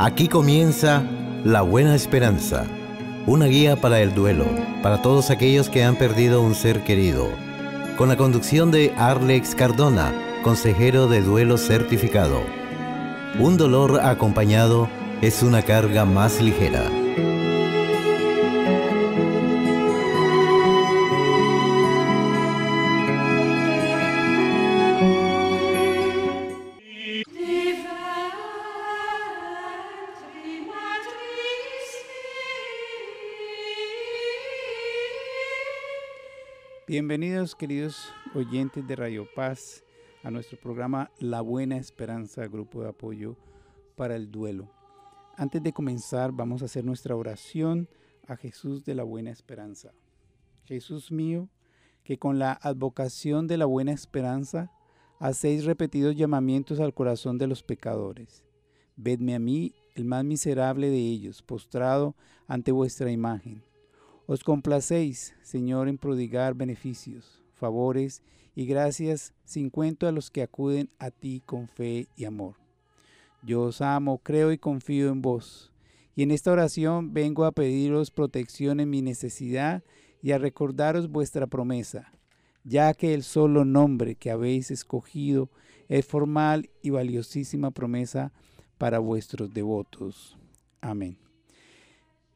Aquí comienza La Buena Esperanza, una guía para el duelo, para todos aquellos que han perdido un ser querido, con la conducción de Arlex Cardona, consejero de duelo certificado. Un dolor acompañado es una carga más ligera. queridos oyentes de Radio Paz a nuestro programa La Buena Esperanza, grupo de apoyo para el duelo. Antes de comenzar vamos a hacer nuestra oración a Jesús de la Buena Esperanza. Jesús mío, que con la advocación de la Buena Esperanza hacéis repetidos llamamientos al corazón de los pecadores. Vedme a mí, el más miserable de ellos, postrado ante vuestra imagen os complacéis, Señor, en prodigar beneficios, favores y gracias sin cuento a los que acuden a ti con fe y amor. Yo os amo, creo y confío en vos. Y en esta oración vengo a pediros protección en mi necesidad y a recordaros vuestra promesa, ya que el solo nombre que habéis escogido es formal y valiosísima promesa para vuestros devotos. Amén.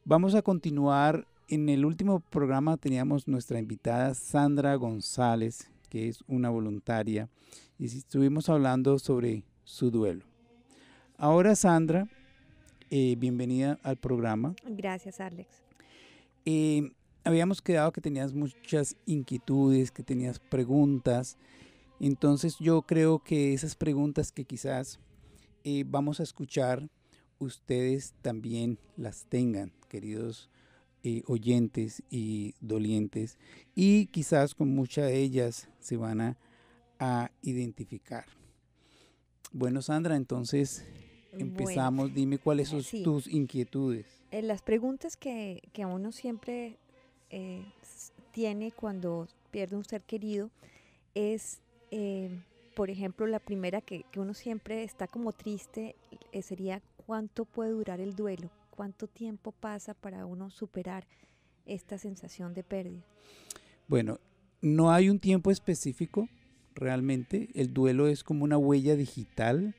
Vamos a continuar en el último programa teníamos nuestra invitada Sandra González, que es una voluntaria, y estuvimos hablando sobre su duelo. Ahora, Sandra, eh, bienvenida al programa. Gracias, Alex. Eh, habíamos quedado que tenías muchas inquietudes, que tenías preguntas. Entonces yo creo que esas preguntas que quizás eh, vamos a escuchar, ustedes también las tengan, queridos eh, oyentes y dolientes y quizás con muchas de ellas se van a, identificar. Bueno, Sandra, entonces empezamos. Dime cuáles son tus inquietudes. Eh, las preguntas que, uno siempre eh, tiene cuando pierde un ser querido es, por ejemplo, la primera que, que uno siempre está como triste sería cuánto puede durar el duelo ¿Cuánto tiempo pasa para uno superar esta sensación de pérdida? Bueno, no hay un tiempo específico realmente. El duelo es como una huella digital.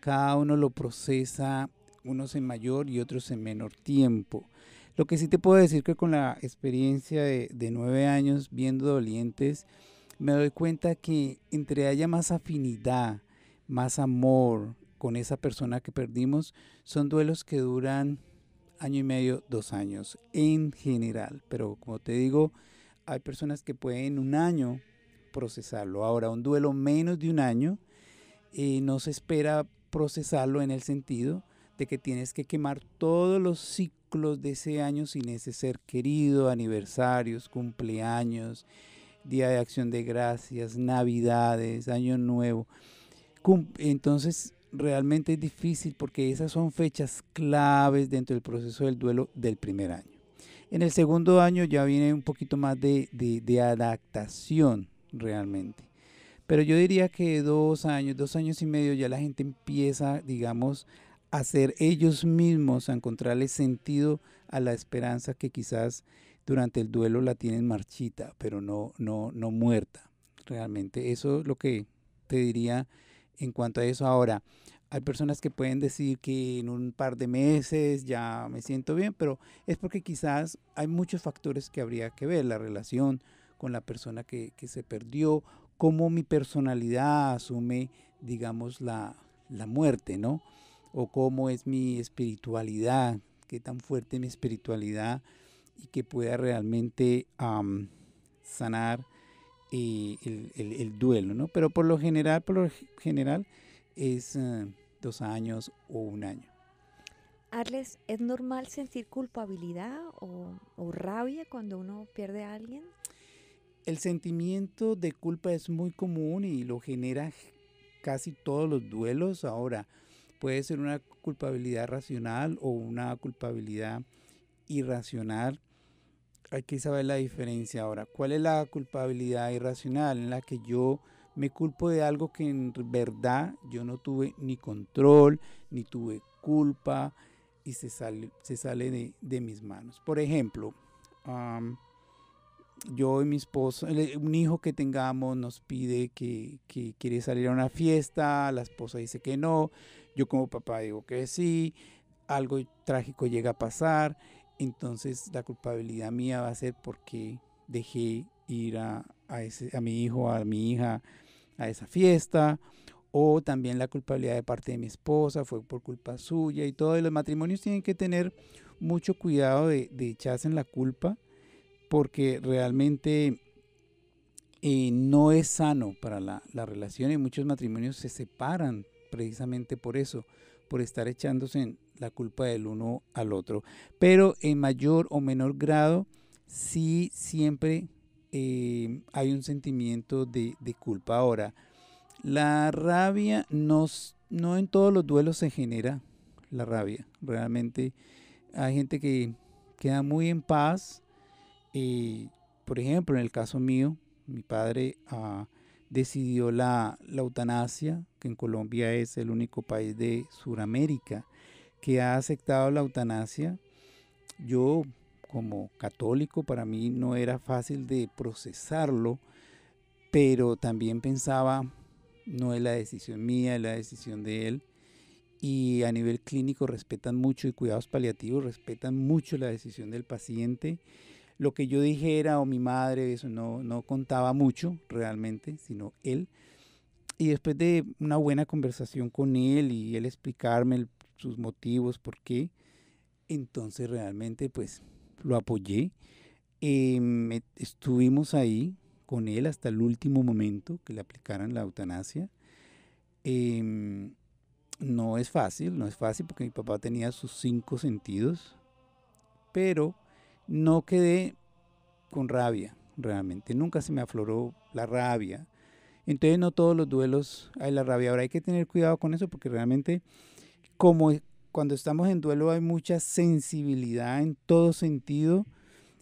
Cada uno lo procesa, unos en mayor y otros en menor tiempo. Lo que sí te puedo decir que con la experiencia de, nueve años viendo dolientes, me doy cuenta que entre haya más afinidad, más amor, con esa persona que perdimos son duelos que duran año y medio, dos años en general. Pero como te digo, hay personas que pueden un año procesarlo. Ahora, un duelo menos de un año eh, no se espera procesarlo en el sentido de que tienes que quemar todos los ciclos de ese año sin ese ser querido, aniversarios, cumpleaños, día de acción de gracias, navidades, año nuevo. Entonces realmente es difícil porque esas son fechas claves dentro del proceso del duelo del primer año. En el segundo año ya viene un poquito más de, de, adaptación realmente. Pero yo diría que dos años, dos años y medio ya la gente empieza, digamos, a ser ellos mismos, a encontrarle sentido a la esperanza que quizás durante el duelo la tienen marchita, pero no, no, no muerta. Realmente eso es lo que te diría en cuanto a eso ahora. Hay personas que pueden decir que en un par de meses ya me siento bien, pero es porque quizás hay muchos factores que habría que ver, la relación con la persona que, se perdió, cómo mi personalidad asume, digamos, la, muerte, ¿no? O cómo es mi espiritualidad, qué tan fuerte es mi espiritualidad y que pueda realmente sanar el, duelo, ¿no? Pero por lo general, por lo general es eh, dos años o un año. Arles, ¿es normal sentir culpabilidad o rabia cuando uno pierde a alguien? El sentimiento de culpa es muy común y lo genera casi todos los duelos. Ahora, puede ser una culpabilidad racional o una culpabilidad irracional. Hay que saber la diferencia ahora. ¿Cuál es la culpabilidad irracional en la que yo me culpo de algo que en verdad yo no tuve ni control, ni tuve culpa y se sale, se sale de, mis manos? Por ejemplo, yo y mi esposo, un hijo que tengamos nos pide que, que, quiere salir a una fiesta, la esposa dice que no, yo como papá digo que sí, algo trágico llega a pasar entonces la culpabilidad mía va a ser porque dejé ir a, ese, a mi hijo, a mi hija a esa fiesta, o también la culpabilidad de parte de mi esposa fue por culpa suya y todos los matrimonios tienen que tener mucho cuidado de, echarse en la culpa porque realmente eh, no es sano para la, relación y muchos matrimonios se separan precisamente por eso, por estar echándose en, la culpa del uno al otro. Pero en mayor o menor grado, sí siempre eh, hay un sentimiento de, culpa. Ahora, la rabia no, no en todos los duelos se genera la rabia. Realmente hay gente que queda muy en paz. Eh, por ejemplo, en el caso mío, mi padre ah, decidió la, la, eutanasia, que en Colombia es el único país de Sudamérica que ha aceptado la eutanasia, yo como católico para mí no era fácil de procesarlo, pero también pensaba, no es la decisión mía, es la decisión de él. Y a nivel clínico respetan mucho y cuidados paliativos respetan mucho la decisión del paciente. Lo que yo dijera o oh, mi madre, eso no, no contaba mucho realmente, sino él. Y después de una buena conversación con él y él explicarme el sus motivos, por qué. Entonces realmente pues lo apoyé. Eh, estuvimos ahí con él hasta el último momento que le aplicaran la eutanasia. Em, no es fácil, no es fácil porque mi papá tenía sus cinco sentidos, pero no quedé con rabia, realmente. Nunca se me afloró la rabia. Entonces no todos los duelos hay la rabia. Ahora hay que tener cuidado con eso porque realmente como cuando estamos en duelo hay mucha sensibilidad en todo sentido,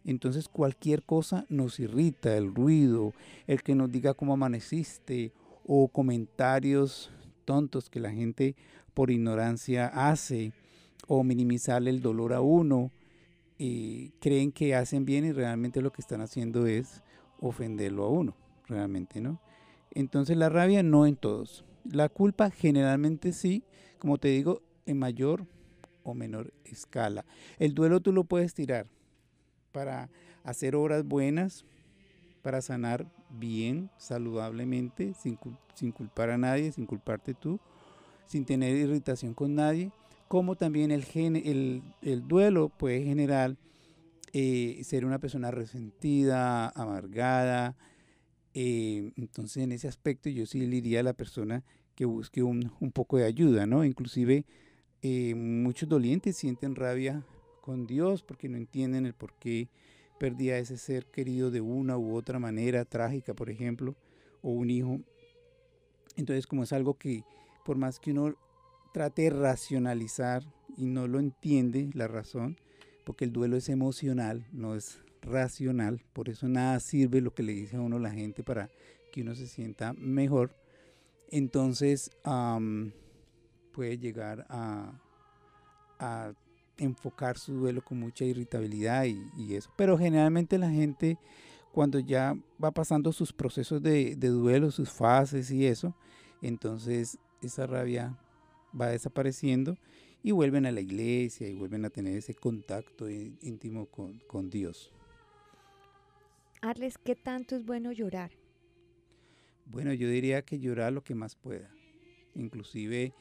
entonces cualquier cosa nos irrita, el ruido, el que nos diga cómo amaneciste o comentarios tontos que la gente por ignorancia hace o minimizarle el dolor a uno, y eh, creen que hacen bien y realmente lo que están haciendo es ofenderlo a uno, realmente, ¿no? Entonces la rabia no en todos, la culpa generalmente sí, como te digo, en mayor o menor escala. El duelo tú lo puedes tirar para hacer obras buenas, para sanar bien, saludablemente, sin, culpar a nadie, sin culparte tú, sin tener irritación con nadie, como también el, el, el duelo puede generar eh, ser una persona resentida, amargada, eh, entonces, en ese aspecto, yo sí le diría a la persona que busque un, poco de ayuda, ¿no? Inclusive, eh, muchos dolientes sienten rabia con Dios porque no entienden el por qué perdía a ese ser querido de una u otra manera, trágica, por ejemplo, o un hijo. Entonces, como es algo que, por más que uno trate de racionalizar y no lo entiende la razón, porque el duelo es emocional, no es racional, por eso nada sirve lo que le dice a uno la gente para que uno se sienta mejor, entonces puede llegar a, enfocar su duelo con mucha irritabilidad y, eso. Pero generalmente la gente cuando ya va pasando sus procesos de, duelo, sus fases y eso, entonces esa rabia va desapareciendo y vuelven a la iglesia y vuelven a tener ese contacto íntimo con Dios. Arles, ¿qué tanto es bueno llorar? Bueno, yo diría que llorar lo que más pueda. Inclusive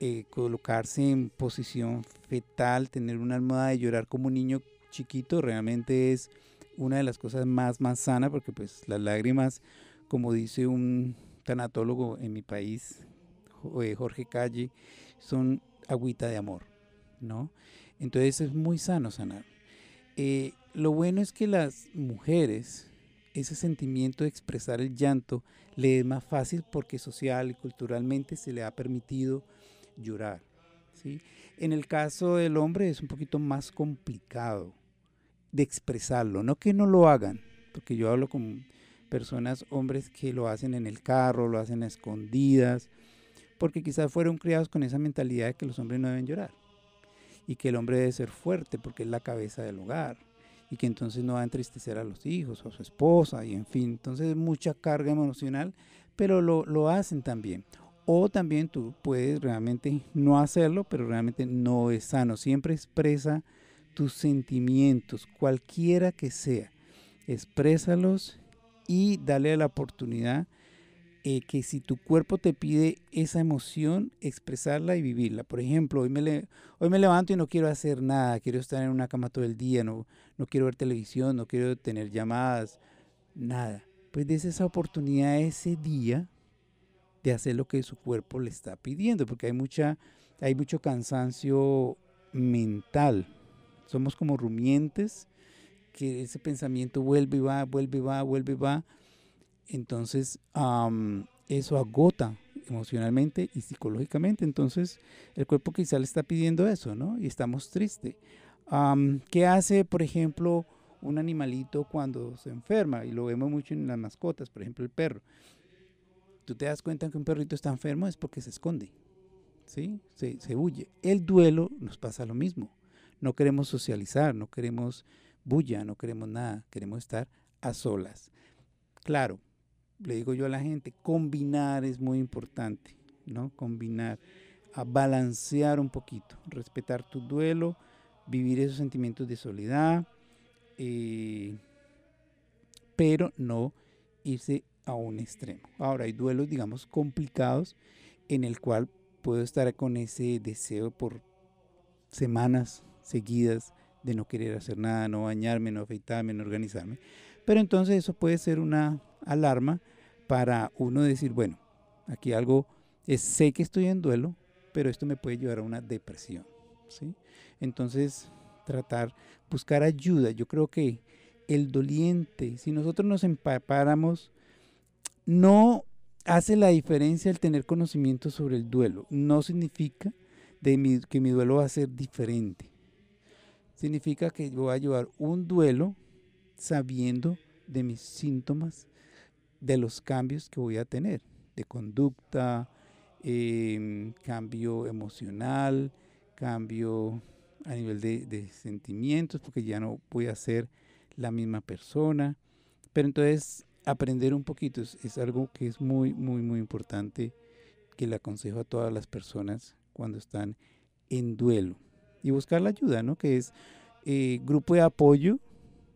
eh, colocarse en posición fetal, tener una almohada de llorar como un niño chiquito, realmente es una de las cosas más, más sanas, porque pues las lágrimas, como dice un tanatólogo en mi país, eh, Jorge Calle, son agüita de amor, ¿no? Entonces es muy sano sanar. Eh, lo bueno es que las mujeres, ese sentimiento de expresar el llanto, le es más fácil porque social y culturalmente se le ha permitido llorar. ¿sí? En el caso del hombre es un poquito más complicado de expresarlo, no que no lo hagan, porque yo hablo con personas, hombres que lo hacen en el carro, lo hacen escondidas, porque quizás fueron criados con esa mentalidad de que los hombres no deben llorar y que el hombre debe ser fuerte porque es la cabeza del hogar y que entonces no va a entristecer a los hijos o a su esposa y en fin, entonces mucha carga emocional, pero lo, lo hacen también. O también tú puedes realmente no hacerlo, pero realmente no es sano. Siempre expresa tus sentimientos, cualquiera que sea. Exprésalos y dale la oportunidad eh, que si tu cuerpo te pide esa emoción, expresarla y vivirla. Por ejemplo, hoy me, hoy me levanto y no quiero hacer nada, quiero estar en una cama todo el día, no, no quiero ver televisión, no quiero tener llamadas, nada. Pues des esa oportunidad ese día de hacer lo que su cuerpo le está pidiendo, porque hay, mucha, hay mucho cansancio mental. Somos como rumientes, que ese pensamiento vuelve y va, vuelve y va, vuelve y va entonces, eso agota emocionalmente y psicológicamente. Entonces, el cuerpo quizá le está pidiendo eso, ¿no? Y estamos tristes. ¿Qué hace, por ejemplo, un animalito cuando se enferma? Y lo vemos mucho en las mascotas, por ejemplo, el perro. Tú te das cuenta que un perrito está enfermo es porque se esconde, ¿sí? Se, se huye. El duelo nos pasa lo mismo. No queremos socializar, no queremos bulla, no queremos nada, queremos estar a solas. Claro, le digo yo a la gente, combinar es muy importante, ¿no? Combinar, a balancear un poquito, respetar tu duelo, vivir esos sentimientos de soledad, eh, pero no irse a un extremo. Ahora hay duelos, digamos, complicados en el cual puedo estar con ese deseo por semanas seguidas de no querer hacer nada, no bañarme, no afeitarme, no organizarme. Pero entonces eso puede ser una alarma para uno decir, bueno, aquí algo, es, eh, sé que estoy en duelo, pero esto me puede llevar a una depresión. ¿sí? Entonces, tratar, buscar ayuda. Yo creo que el doliente, si nosotros nos empapáramos, no hace la diferencia el tener conocimiento sobre el duelo. No significa de que mi duelo va a ser diferente. Significa que yo voy a llevar un duelo sabiendo de mis síntomas, de los cambios que voy a tener, de conducta, em, cambio emocional, cambio a nivel de, sentimientos, porque ya no voy a ser la misma persona. Pero entonces aprender un poquito es, algo que es muy, muy, muy importante, que le aconsejo a todas las personas cuando están en duelo. Y buscar la ayuda, ¿no? Que es eh, grupo de apoyo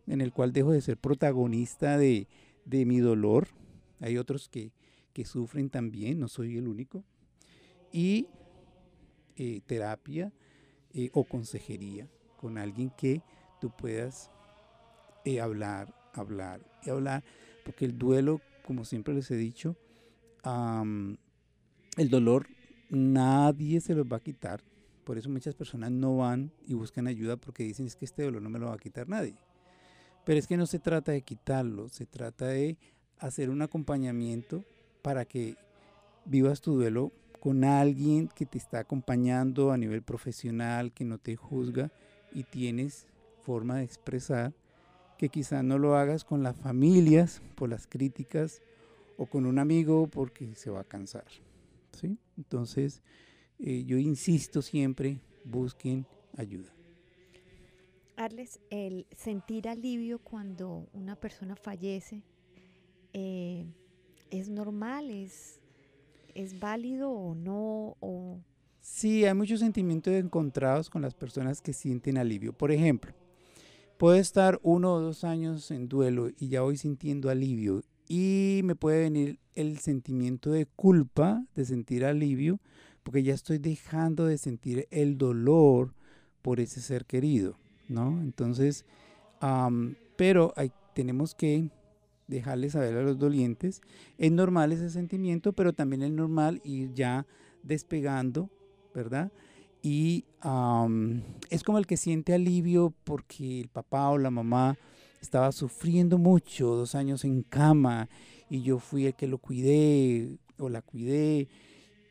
en el cual dejo de ser protagonista de, de mi dolor. Hay otros que, sufren también, no soy el único. Y eh, terapia eh, o consejería con alguien que tú puedas eh, hablar, hablar y hablar. Porque el duelo, como siempre les he dicho, el dolor nadie se lo va a quitar. Por eso muchas personas no van y buscan ayuda porque dicen es que este dolor no me lo va a quitar nadie. Pero es que no se trata de quitarlo, se trata de hacer un acompañamiento para que vivas tu duelo con alguien que te está acompañando a nivel profesional, que no te juzga y tienes forma de expresar, que quizá no lo hagas con las familias por las críticas o con un amigo porque se va a cansar. ¿sí? Entonces, eh, yo insisto siempre, busquen ayuda. Arles, el sentir alivio cuando una persona fallece eh, es normal, es, válido o no. Sí, hay muchos sentimientos encontrados con las personas que sienten alivio. Por ejemplo, puedo estar uno o dos años en duelo y ya voy sintiendo alivio y me puede venir el sentimiento de culpa, de sentir alivio, porque ya estoy dejando de sentir el dolor por ese ser querido. ¿no? Entonces, pero tenemos que dejarles saber a los dolientes, es normal ese sentimiento, pero también es normal ir ya despegando, ¿verdad? Y es como el que siente alivio porque el papá o la mamá estaba sufriendo mucho, dos años en cama, y yo fui el que lo cuidé o la cuidé,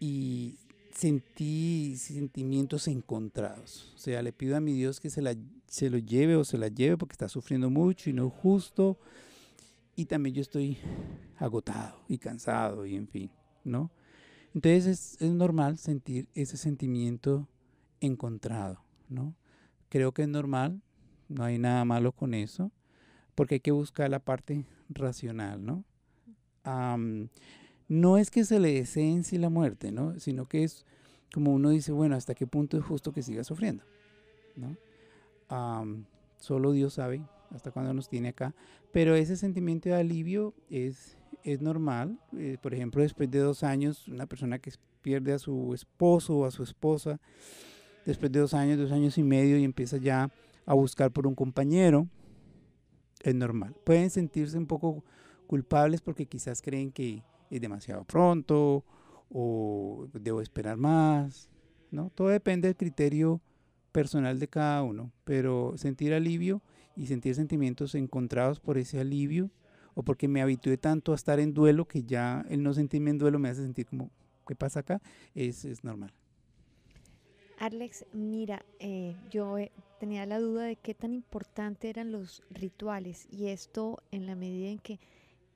y sentí sentimientos encontrados. O sea, le pido a mi Dios que se la se lo lleve o se la lleve porque está sufriendo mucho y no es justo. Y también yo estoy agotado y cansado y en fin, ¿no? Entonces es, normal sentir ese sentimiento encontrado, ¿no? Creo que es normal, no hay nada malo con eso, porque hay que buscar la parte racional, ¿no? no es que se le desee en la muerte, ¿no? Sino que es como uno dice, bueno, ¿hasta qué punto es justo que siga sufriendo? ¿No? solo Dios sabe hasta cuándo nos tiene acá. Pero ese sentimiento de alivio es, es normal. Eh, por ejemplo, después de dos años, una persona que pierde a su esposo o a su esposa, después de dos años, dos años y medio, y empieza ya a buscar por un compañero, es normal. Pueden sentirse un poco culpables porque quizás creen que es demasiado pronto o debo esperar más. ¿no? Todo depende del criterio personal de cada uno, pero sentir alivio y sentir sentimientos encontrados por ese alivio o porque me habitué tanto a estar en duelo que ya el no sentirme en duelo me hace sentir como, ¿qué pasa acá? Es, normal. Alex, mira, eh, yo eh, tenía la duda de qué tan importante eran los rituales y esto en la medida en que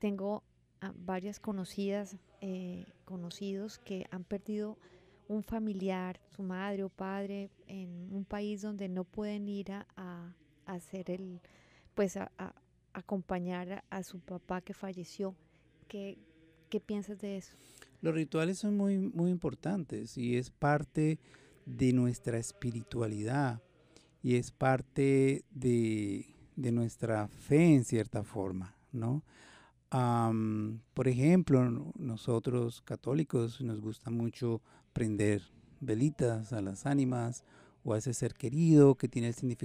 tengo a varias conocidas, eh, conocidos que han perdido un familiar, su madre o padre, en un país donde no pueden ir a, hacer el, pues a, acompañar a, su papá que falleció. ¿Qué, ¿Qué, piensas de eso? Los rituales son muy, muy importantes y es parte de nuestra espiritualidad y es parte de, nuestra fe en cierta forma, ¿no? por ejemplo, nosotros católicos nos gusta mucho prender velitas a las ánimas o a ese ser querido que tiene el,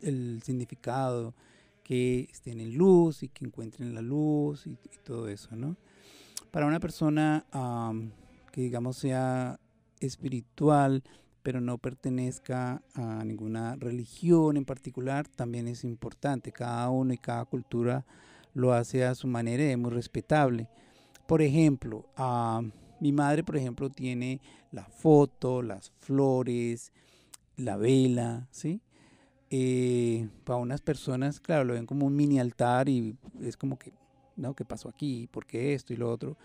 el significado, que estén en luz y que encuentren la luz y, todo eso, ¿no? Para una persona que digamos sea espiritual, pero no pertenezca a ninguna religión en particular, también es importante. Cada uno y cada cultura lo hace a su manera y es muy respetable. Por ejemplo, a mi madre, por ejemplo, tiene la foto, las flores, la vela, ¿sí? Eh, para unas personas, claro, lo ven como un mini altar y es como que, ¿no? ¿Qué pasó aquí? ¿Por qué esto y lo otro?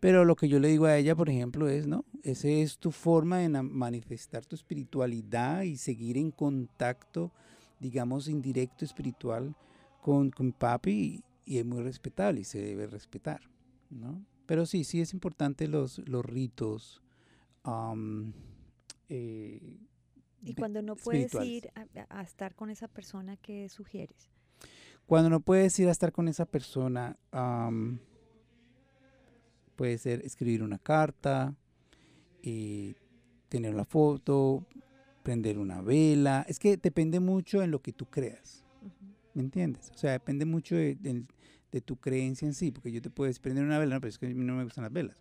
Pero lo que yo le digo a ella, por ejemplo, es, ¿no? Esa es tu forma de manifestar tu espiritualidad y seguir en contacto, digamos, indirecto espiritual con, con papi y es muy respetable y se debe respetar, ¿no? Pero sí, sí es importante los, los ritos. Eh, y cuando no puedes ir a, estar con esa persona, ¿qué sugieres? Cuando no puedes ir a estar con esa persona, puede ser escribir una carta, eh, tener la foto, prender una vela. Es que depende mucho en lo que tú creas. ¿Me entiendes? O sea, depende mucho de, de tu creencia en sí, porque yo te puedo decir, prender una vela, no, pero es que a mí no me gustan las velas.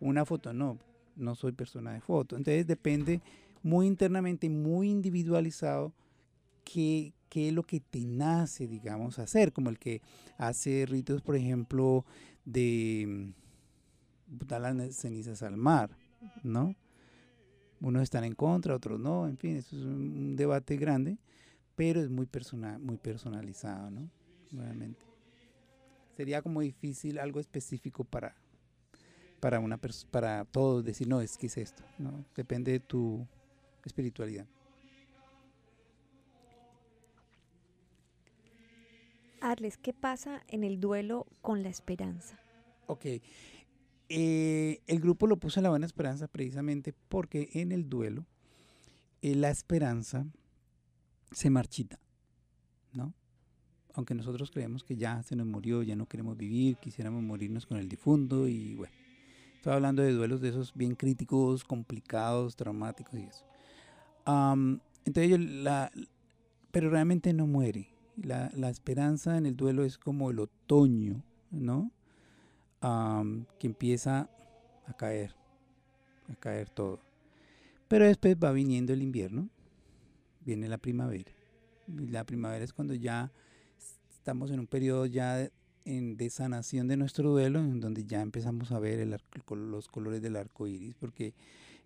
Una foto, no, no soy persona de foto. Entonces depende muy internamente, muy individualizado, qué, es lo que te nace, digamos, hacer, como el que hace ritos, por ejemplo, de mm, dar las cenizas al mar, ¿no? Unos están en contra, otros no, en fin, eso es un debate grande, pero es muy, personal, muy personalizado, ¿no? Nuevamente sería como difícil algo específico para, para, una para todos decir, no, es que es esto. ¿no? Depende de tu espiritualidad. Arles, ¿qué pasa en el duelo con la esperanza? Ok. Eh, el grupo lo puso en la buena esperanza precisamente porque en el duelo eh, la esperanza se marchita aunque nosotros creemos que ya se nos murió, ya no queremos vivir, quisiéramos morirnos con el difunto y bueno, estoy hablando de duelos de esos bien críticos, complicados, traumáticos y eso. entonces la, pero realmente no muere. La, esperanza en el duelo es como el otoño, ¿no? que empieza a caer, a caer todo. Pero después va viniendo el invierno, viene la primavera. la primavera es cuando ya estamos en un periodo ya de, sanación de nuestro duelo, en donde ya empezamos a ver el los colores del arco iris, porque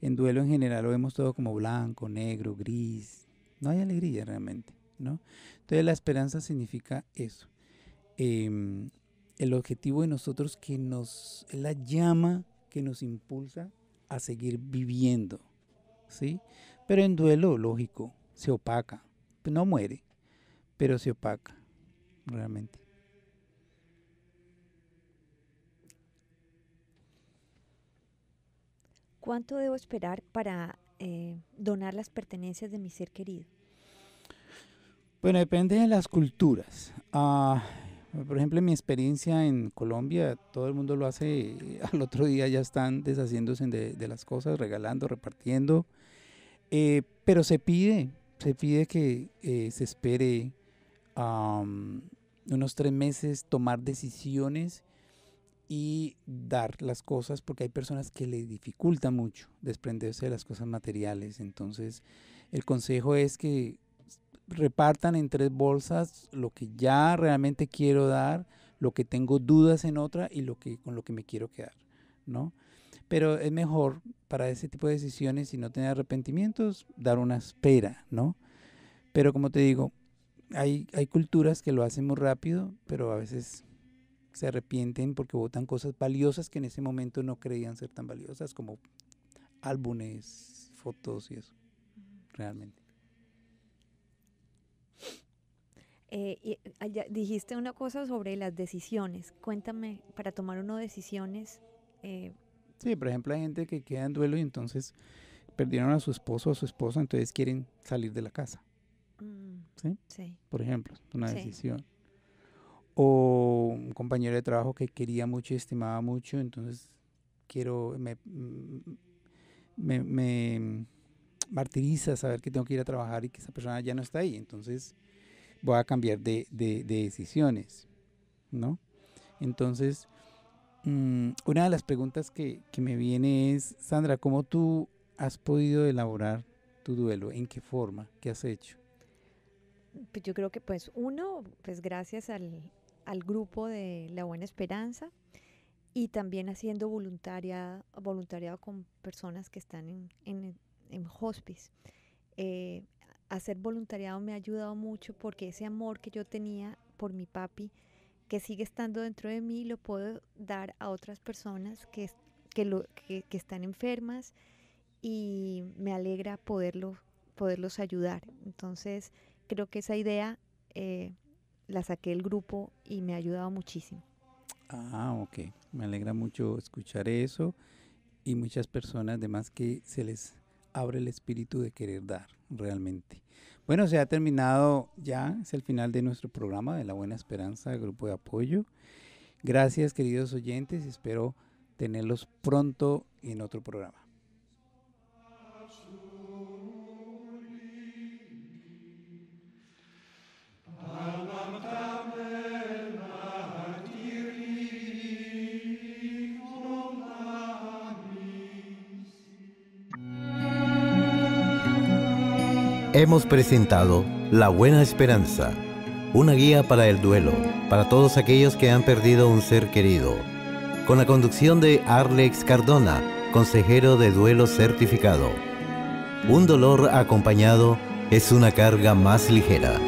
en duelo en general lo vemos todo como blanco, negro, gris, no hay alegría realmente, ¿no? Entonces la esperanza significa eso. Em, el objetivo de nosotros que nos, la llama que nos impulsa a seguir viviendo, ¿sí? Pero en duelo, lógico, se opaca, no muere, pero se opaca realmente. ¿Cuánto debo esperar para eh, donar las pertenencias de mi ser querido? Bueno, depende de las culturas. Ah, por ejemplo, mi experiencia en Colombia, todo el mundo lo hace, al otro día ya están deshaciéndose de, las cosas, regalando, repartiendo. Eh, pero se pide, se pide que eh, se espere um, unos tres meses, tomar decisiones y dar las cosas, porque hay personas que le dificulta mucho desprenderse de las cosas materiales. Entonces, el consejo es que repartan en tres bolsas lo que ya realmente quiero dar, lo que tengo dudas en otra y lo que con lo que me quiero quedar, ¿no? Pero es mejor para ese tipo de decisiones, y no tener arrepentimientos, dar una espera, ¿no? Pero como te digo, hay, hay culturas que lo hacen muy rápido, pero a veces se arrepienten porque votan cosas valiosas que en ese momento no creían ser tan valiosas, como álbumes, fotos y eso, realmente. Eh, ah, dijiste una cosa sobre las decisiones. Cuéntame, para tomar uno decisiones. Eh, sí, por ejemplo, hay gente que queda en duelo y entonces perdieron a su esposo o a su esposa, entonces quieren salir de la casa. ¿sí? Por ejemplo, una decisión. O un compañero de trabajo que quería mucho y estimaba mucho, entonces quiero, me, me, martiriza saber que tengo que ir a trabajar y que esa persona ya no está ahí, entonces voy a cambiar de, de, decisiones, ¿no? Entonces, mm, una de las preguntas que, que, me viene es, Sandra, ¿cómo tú has podido elaborar tu duelo? ¿En qué forma? ¿Qué has hecho? Pues, yo creo que pues uno, pues gracias al, al grupo de La Buena Esperanza y también haciendo voluntaria, voluntariado con personas que están en, en, hospice. Eh, hacer voluntariado me ha ayudado mucho porque ese amor que yo tenía por mi papi, que sigue estando dentro de mí, lo puedo dar a otras personas que, que, lo, que, que están enfermas y me alegra poderlo, poderlos ayudar. Entonces, creo que esa idea eh, la saqué el grupo y me ha ayudado muchísimo. Ah, ok. Me alegra mucho escuchar eso y muchas personas además que se les abre el espíritu de querer dar realmente. Bueno, se ha terminado ya, es el final de nuestro programa de La Buena Esperanza, Grupo de Apoyo. Gracias queridos oyentes, espero tenerlos pronto en otro programa. Hemos presentado La Buena Esperanza, una guía para el duelo, para todos aquellos que han perdido un ser querido, con la conducción de Arlex Cardona, consejero de duelo certificado. Un dolor acompañado es una carga más ligera.